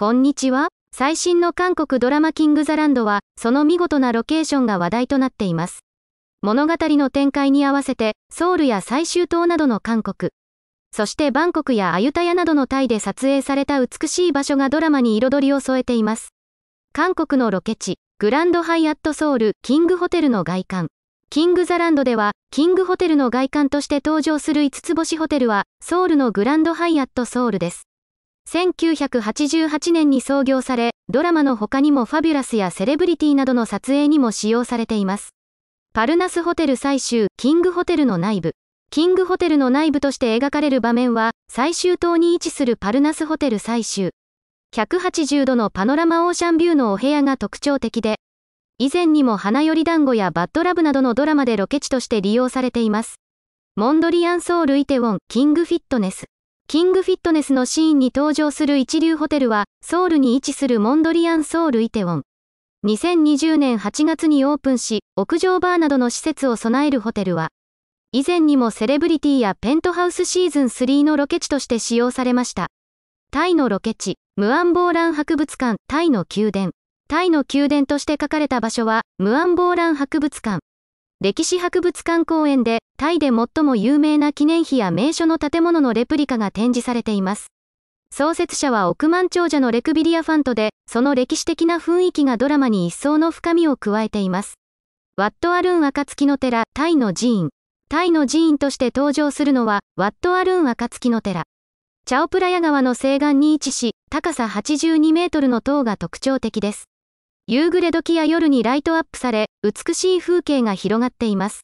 こんにちは。最新の韓国ドラマキングザランドは、その見事なロケーションが話題となっています。物語の展開に合わせて、ソウルや最終島などの韓国、そしてバンコクやアユタヤなどのタイで撮影された美しい場所がドラマに彩りを添えています。韓国のロケ地、グランドハイアットソウル、キングホテルの外観。キングザランドでは、キングホテルの外観として登場する5つ星ホテルは、ソウルのグランドハイアットソウルです。1988年に創業され、ドラマの他にもファビュラスやセレブリティなどの撮影にも使用されています。パルナスホテル最終、キングホテルの内部。キングホテルの内部として描かれる場面は、最終棟に位置するパルナスホテル最終。180度のパノラマオーシャンビューのお部屋が特徴的で、以前にも花より団子やバッドラブなどのドラマでロケ地として利用されています。モンドリアンソウルイテウォン、キングフィットネス。キングフィットネスのシーンに登場する一流ホテルは、ソウルに位置するモンドリアンソウルイテウォン。2020年8月にオープンし、屋上バーなどの施設を備えるホテルは、以前にもセレブリティやペントハウスシーズン3のロケ地として使用されました。タイのロケ地、ムアンボーラン博物館、タイの宮殿。タイの宮殿として書かれた場所は、ムアンボーラン博物館。歴史博物館公園でタイで最も有名な記念碑や名所の建物のレプリカが展示されています。創設者は億万長者のレクビリアファントで、その歴史的な雰囲気がドラマに一層の深みを加えています。ワット・アルーン暁の寺、タイの寺院。タイの寺院として登場するのは、ワット・アルーン暁の寺。チャオプラヤ川の西岸に位置し、高さ82メートルの塔が特徴的です。夕暮れ時や夜にライトアップされ、美しい風景が広がっています。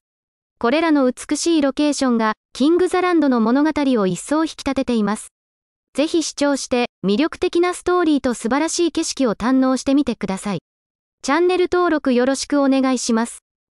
これらの美しいロケーションが、キングザランドの物語を一層引き立てています。ぜひ視聴して、魅力的なストーリーと素晴らしい景色を堪能してみてください。チャンネル登録よろしくお願いします。